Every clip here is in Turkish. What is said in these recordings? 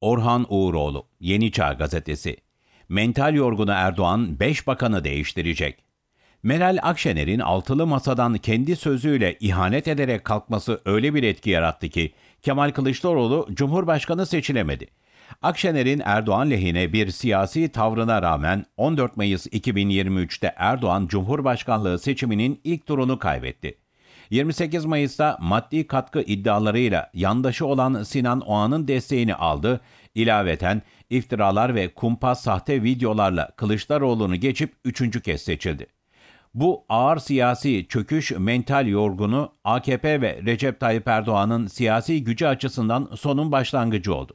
Orhan Uğuroğlu, Yeni Çağ Gazetesi. Mental yorgunu Erdoğan 5 bakanı değiştirecek. Meral Akşener'in altılı masadan kendi sözüyle ihanet ederek kalkması öyle bir etki yarattı ki Kemal Kılıçdaroğlu Cumhurbaşkanı seçilemedi. Akşener'in Erdoğan lehine bir siyasi tavrına rağmen 14 Mayıs 2023'te Erdoğan Cumhurbaşkanlığı seçiminin ilk turunu kaybetti. 28 Mayıs'ta maddi katkı iddialarıyla yandaşı olan Sinan Oğan'ın desteğini aldı. İlaveten iftiralar ve kumpas sahte videolarla Kılıçdaroğlu'nu geçip üçüncü kez seçildi. Bu ağır siyasi çöküş mental yorgunu AKP ve Recep Tayyip Erdoğan'ın siyasi gücü açısından sonun başlangıcı oldu.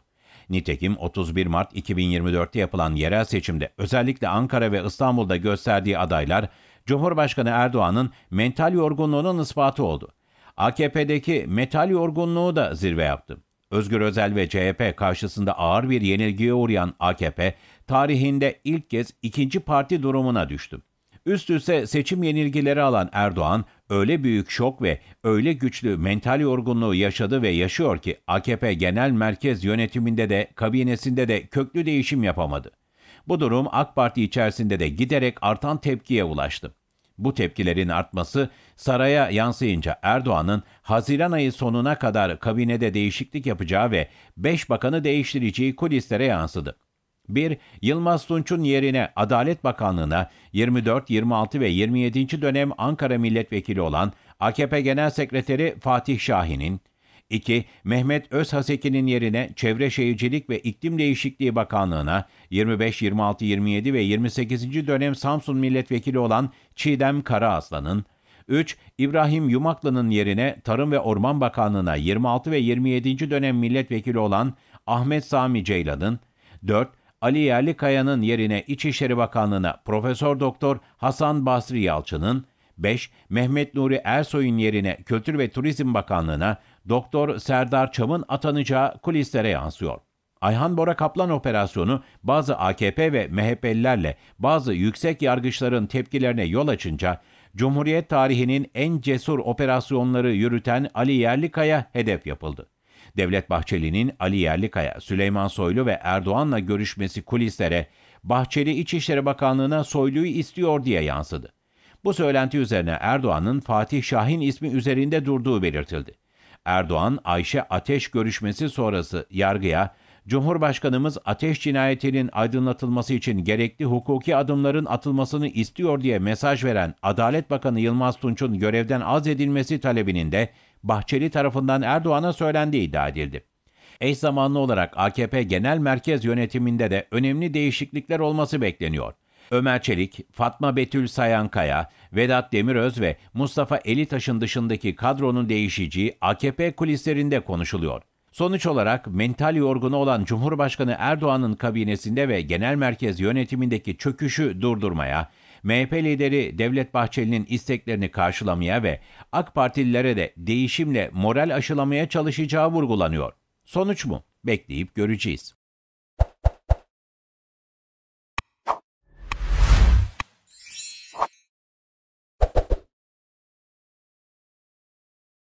Nitekim 31 Mart 2024'te yapılan yerel seçimde özellikle Ankara ve İstanbul'da gösterdiği adaylar Cumhurbaşkanı Erdoğan'ın mental yorgunluğunun ispatı oldu. AKP'deki metal yorgunluğu da zirve yaptı. Özgür Özel ve CHP karşısında ağır bir yenilgiye uğrayan AKP, tarihinde ilk kez ikinci parti durumuna düştü. Üst üste seçim yenilgileri alan Erdoğan, öyle büyük şok ve öyle güçlü mental yorgunluğu yaşadı ve yaşıyor ki AKP genel merkez yönetiminde de kabinesinde de köklü değişim yapamadı. Bu durum AK Parti içerisinde de giderek artan tepkiye ulaştı. Bu tepkilerin artması saraya yansıyınca Erdoğan'ın Haziran ayı sonuna kadar kabinede değişiklik yapacağı ve 5 bakanı değiştireceği kulislere yansıdı. 1. Yılmaz Tunç'un yerine Adalet Bakanlığı'na 24, 26 ve 27. dönem Ankara Milletvekili olan AKP Genel Sekreteri Fatih Şahin'in, 2. Mehmet Özhaseki'nin yerine Çevre Şehircilik ve İklim Değişikliği Bakanlığı'na 25, 26, 27 ve 28. dönem Samsun Milletvekili olan Çiğdem Karaaslan'ın 3. İbrahim Yumaklı'nın yerine Tarım ve Orman Bakanlığı'na 26 ve 27. dönem milletvekili olan Ahmet Sami Ceylan'ın 4. Ali Yerlikaya'nın yerine İçişleri Bakanlığı'na Profesör Doktor Hasan Basri Yalçın'ın 5. Mehmet Nuri Ersoy'un yerine Kültür ve Turizm Bakanlığı'na Doktor Serdar Çam'ın atanacağı kulislere yansıyor. Ayhan Bora Kaplan operasyonu bazı AKP ve MHP'lilerle bazı yüksek yargıçların tepkilerine yol açınca Cumhuriyet tarihinin en cesur operasyonları yürüten Ali Yerlikaya hedef yapıldı. Devlet Bahçeli'nin Ali Yerlikaya, Süleyman Soylu ve Erdoğan'la görüşmesi kulislere Bahçeli İçişleri Bakanlığı'na Soylu'yu istiyor diye yansıdı. Bu söylenti üzerine Erdoğan'ın Fatih Şahin ismi üzerinde durduğu belirtildi. Erdoğan, Ayşe Ateş görüşmesi sonrası yargıya, Cumhurbaşkanımız ateş cinayetinin aydınlatılması için gerekli hukuki adımların atılmasını istiyor diye mesaj veren Adalet Bakanı Yılmaz Tunç'un görevden az edilmesi talebinin de Bahçeli tarafından Erdoğan'a söylendiği iddia edildi. Eş zamanlı olarak AKP Genel Merkez Yönetimi'nde de önemli değişiklikler olması bekleniyor. Ömer Çelik, Fatma Betül Sayankaya, Vedat Demiröz ve Mustafa Elitaş'ın dışındaki kadronun değişeceği AKP kulislerinde konuşuluyor. Sonuç olarak mental yorgunu olan Cumhurbaşkanı Erdoğan'ın kabinesinde ve genel merkez yönetimindeki çöküşü durdurmaya, MHP lideri Devlet Bahçeli'nin isteklerini karşılamaya ve AK Partililere de değişimle moral aşılamaya çalışacağı vurgulanıyor. Sonuç mu? Bekleyip göreceğiz.